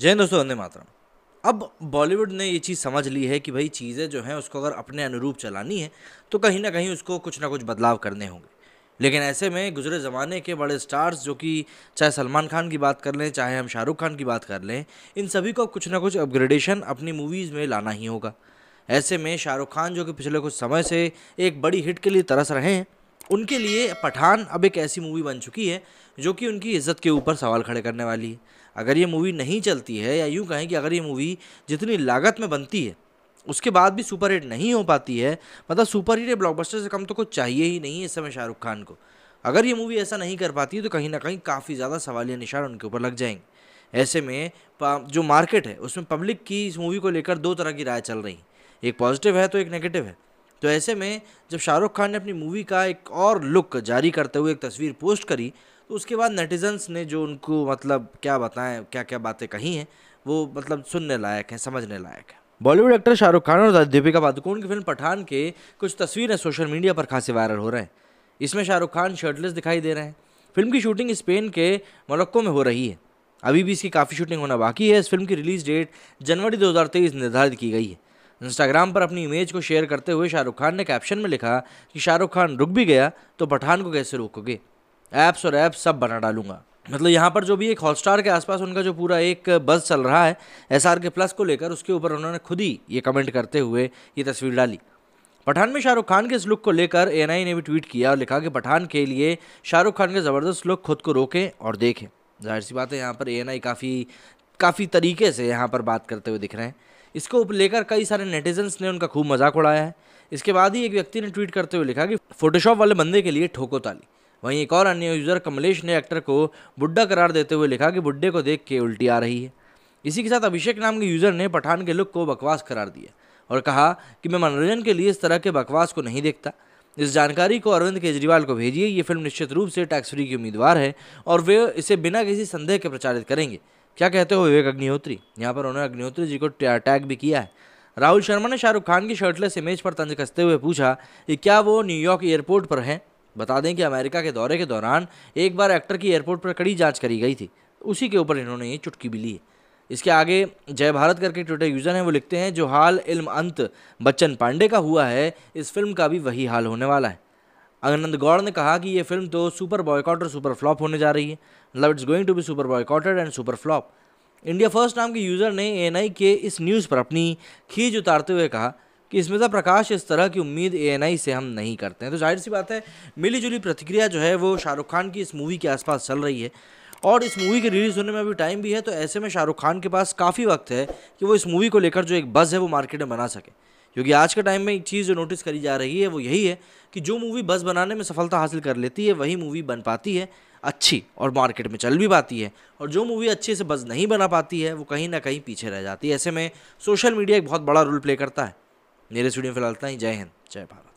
जय दोस्तों वंदे मातरम अब बॉलीवुड ने ये चीज़ समझ ली है कि भाई चीज़ें जो हैं उसको अगर अपने अनुरूप चलानी है तो कहीं ना कहीं उसको कुछ ना कुछ बदलाव करने होंगे लेकिन ऐसे में गुजरे ज़माने के बड़े स्टार्स जो कि चाहे सलमान खान की बात कर लें चाहे हम शाहरुख खान की बात कर लें इन सभी को कुछ ना कुछ अपग्रेडेशन अपनी मूवीज़ में लाना ही होगा ऐसे में शाहरुख खान जो कि पिछले कुछ समय से एक बड़ी हिट के लिए तरस रहे हैं उनके लिए पठान अब एक ऐसी मूवी बन चुकी है जो कि उनकी इज्जत के ऊपर सवाल खड़े करने वाली है अगर ये मूवी नहीं चलती है या यूँ कहें कि अगर ये मूवी जितनी लागत में बनती है उसके बाद भी सुपर हिट नहीं हो पाती है मतलब सुपर हिट या ब्लॉकबस्टर से कम तो कुछ चाहिए ही नहीं है इस समय शाहरुख खान को अगर ये मूवी ऐसा नहीं कर पाती है तो कहीं ना कहीं काफ़ी ज़्यादा सवालिया निशान उनके ऊपर लग जाएंगे ऐसे में जो मार्केट है उसमें पब्लिक की इस मूवी को लेकर दो तरह की राय चल रही एक पॉजिटिव है तो एक नेगेटिव है तो ऐसे में जब शाहरुख खान ने अपनी मूवी का एक और लुक जारी करते हुए एक तस्वीर पोस्ट करी तो उसके बाद नेटिजन्स ने जो उनको मतलब क्या बताएं क्या क्या बातें कही हैं वो मतलब सुनने लायक हैं समझने लायक है बॉलीवुड एक्टर शाहरुख खान और दीपिका पादुकोण की फिल्म पठान के कुछ तस्वीरें सोशल मीडिया पर खासे वायरल हो रहे हैं इसमें शाहरुख खान शर्टलेस दिखाई दे रहे हैं फिल्म की शूटिंग स्पेन के मोरक्को में हो रही है अभी भी इसकी काफ़ी शूटिंग होना बाकी है इस फिल्म की रिलीज़ डेट जनवरी 2023 निर्धारित की गई है इंस्टाग्राम पर अपनी इमेज को शेयर करते हुए शाहरुख खान ने कैप्शन में लिखा कि शाहरुख खान रुक भी गया तो पठान को कैसे रोकोगे ऐप्स और ऐप्स सब बना डालूंगा मतलब यहाँ पर जो भी एक हॉटस्टार के आसपास उनका जो पूरा एक बस चल रहा है एस आर के प्लस को लेकर उसके ऊपर उन्होंने खुद ही ये कमेंट करते हुए ये तस्वीर डाली पठान में शाहरुख खान के इस लुक को लेकर ए ने भी ट्वीट किया और लिखा कि पठान के लिए शाहरुख खान के ज़बरदस्त लुक खुद को रोकें और देखें जाहिर सी बात है यहाँ पर ए काफ़ी काफ़ी तरीके से यहाँ पर बात करते हुए दिख रहे हैं इसको लेकर कई सारे नेटिजन्स ने उनका खूब मजाक उड़ाया है इसके बाद ही एक व्यक्ति ने ट्वीट करते हुए लिखा कि फोटोशॉप वाले बंदे के लिए ठोको ताली वहीं एक और अन्य यूज़र कमलेश ने एक्टर को बुड्ढा करार देते हुए लिखा कि बुड्ढे को देख के उल्टी आ रही है इसी के साथ अभिषेक नाम के यूज़र ने पठान के लुक को बकवास करार दिया और कहा कि मैं मनोरंजन के लिए इस तरह के बकवास को नहीं देखता इस जानकारी को अरविंद केजरीवाल को भेजिए ये फिल्म निश्चित रूप से टैक्स फ्री की उम्मीदवार है और वे इसे बिना किसी संदेह के प्रचारित करेंगे क्या कहते हो विवेक अग्निहोत्री यहाँ पर उन्होंने अग्निहोत्री जी को टैग भी किया है राहुल शर्मा ने शाहरुख खान की शर्टलेस इमेज पर तंज कसते हुए पूछा कि क्या वो न्यूयॉर्क एयरपोर्ट पर हैं बता दें कि अमेरिका के दौरे के दौरान एक बार एक्टर की एयरपोर्ट पर कड़ी जाँच करी गई थी उसी के ऊपर इन्होंने ये चुटकी भी ली है इसके आगे जय भारत करके ट्विटर यूज़र हैं वो लिखते हैं जो हाल इल्म अंत बच्चन पांडे का हुआ है इस फिल्म का भी वही हाल होने वाला है अगनंद गौड़ ने कहा कि ये फिल्म तो सुपर बॉयकॉट और सुपर फ्लॉप होने जा रही है मतलब it's going to be super boycotted and super flop India first नाम के यूज़र ने ए के इस न्यूज़ पर अपनी खींच उतारते हुए कहा कि था प्रकाश इस तरह की उम्मीद ए से हम नहीं करते हैं तो जाहिर सी बात है मिली जुली प्रतिक्रिया जो है वो शाहरुख खान की इस मूवी के आसपास चल रही है और इस मूवी के रिलीज़ होने में अभी टाइम भी है तो ऐसे में शाहरुख खान के पास काफ़ी वक्त है कि वो इस मूवी को लेकर जो एक बज़ है वो मार्केट में बना सके क्योंकि आज के टाइम में एक चीज़ जो नोटिस करी जा रही है वो यही है कि जो मूवी बस बनाने में सफलता हासिल कर लेती है वही मूवी बन पाती है अच्छी और मार्केट में चल भी पाती है और जो मूवी अच्छे से बस नहीं बना पाती है वो कहीं ना कहीं पीछे रह जाती है ऐसे में सोशल मीडिया एक बहुत बड़ा रोल प्ले करता है मेरे स्टूडियो फिलहाल इतना ही जय हिंद जय भारत